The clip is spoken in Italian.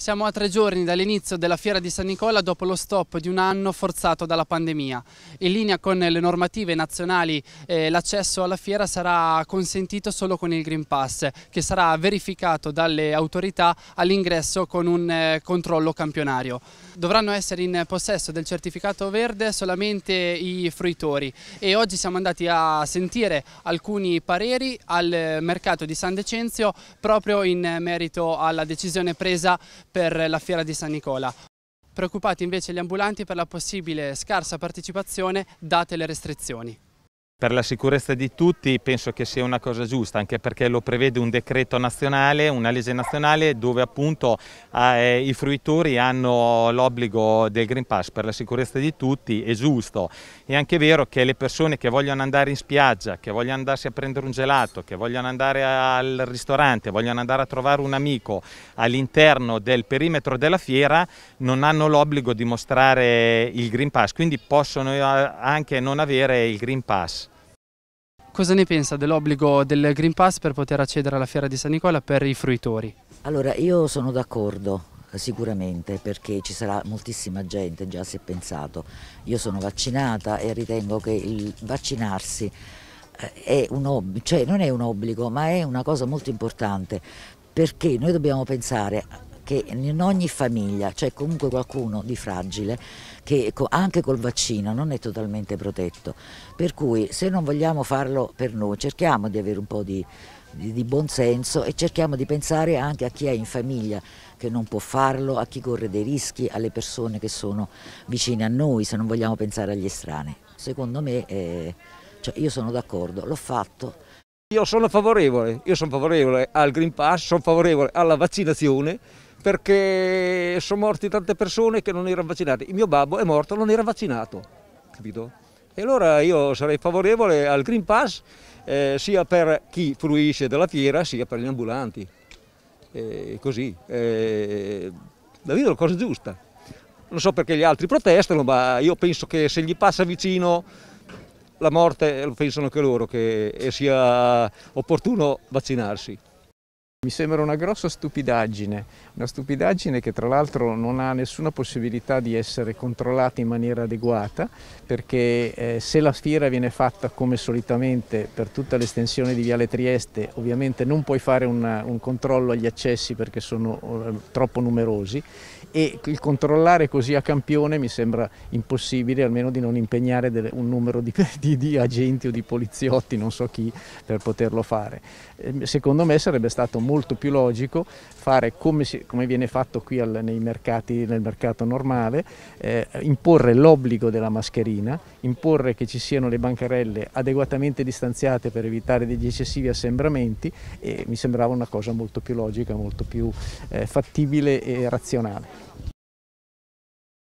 Siamo a tre giorni dall'inizio della fiera di San Nicola dopo lo stop di un anno forzato dalla pandemia. In linea con le normative nazionali eh, l'accesso alla fiera sarà consentito solo con il Green Pass che sarà verificato dalle autorità all'ingresso con un eh, controllo campionario. Dovranno essere in possesso del certificato verde solamente i fruitori e oggi siamo andati a sentire alcuni pareri al mercato di San Decenzio proprio in merito alla decisione presa per la fiera di San Nicola. Preoccupati invece gli ambulanti per la possibile scarsa partecipazione date le restrizioni. Per la sicurezza di tutti penso che sia una cosa giusta, anche perché lo prevede un decreto nazionale, una legge nazionale dove appunto eh, i fruitori hanno l'obbligo del Green Pass per la sicurezza di tutti, è giusto. È anche vero che le persone che vogliono andare in spiaggia, che vogliono andarsi a prendere un gelato, che vogliono andare al ristorante, vogliono andare a trovare un amico all'interno del perimetro della fiera, non hanno l'obbligo di mostrare il Green Pass, quindi possono eh, anche non avere il Green Pass cosa ne pensa dell'obbligo del Green Pass per poter accedere alla Fiera di San Nicola per i fruitori? Allora, io sono d'accordo sicuramente perché ci sarà moltissima gente già si è pensato io sono vaccinata e ritengo che il vaccinarsi eh, è un cioè non è un obbligo ma è una cosa molto importante perché noi dobbiamo pensare che in ogni famiglia c'è comunque qualcuno di fragile che anche col vaccino non è totalmente protetto, per cui se non vogliamo farlo per noi cerchiamo di avere un po' di, di, di buonsenso e cerchiamo di pensare anche a chi è in famiglia che non può farlo, a chi corre dei rischi, alle persone che sono vicine a noi se non vogliamo pensare agli estranei. Secondo me eh, cioè io sono d'accordo, l'ho fatto. Io sono favorevole, io sono favorevole al Green Pass, sono favorevole alla vaccinazione perché sono morti tante persone che non erano vaccinate. Il mio babbo è morto, non era vaccinato, capito? E allora io sarei favorevole al Green Pass eh, sia per chi fruisce della fiera sia per gli ambulanti. Eh, così, eh, Davide è la cosa giusta. Non so perché gli altri protestano, ma io penso che se gli passa vicino la morte lo pensano anche loro che sia opportuno vaccinarsi. Mi sembra una grossa stupidaggine, una stupidaggine che tra l'altro non ha nessuna possibilità di essere controllata in maniera adeguata perché eh, se la fiera viene fatta come solitamente per tutta l'estensione di Viale Trieste ovviamente non puoi fare una, un controllo agli accessi perché sono eh, troppo numerosi e il controllare così a campione mi sembra impossibile, almeno di non impegnare delle, un numero di, di, di, agenti o di poliziotti, non so chi, per poterlo fare. Ehm, secondo me sarebbe stato molto più logico fare come, si, come viene fatto qui al, nei mercati, nel mercato normale, eh, imporre l'obbligo della mascherina, imporre che ci siano le bancarelle adeguatamente distanziate per evitare degli eccessivi assembramenti e mi sembrava una cosa molto più logica, molto più eh, fattibile e razionale.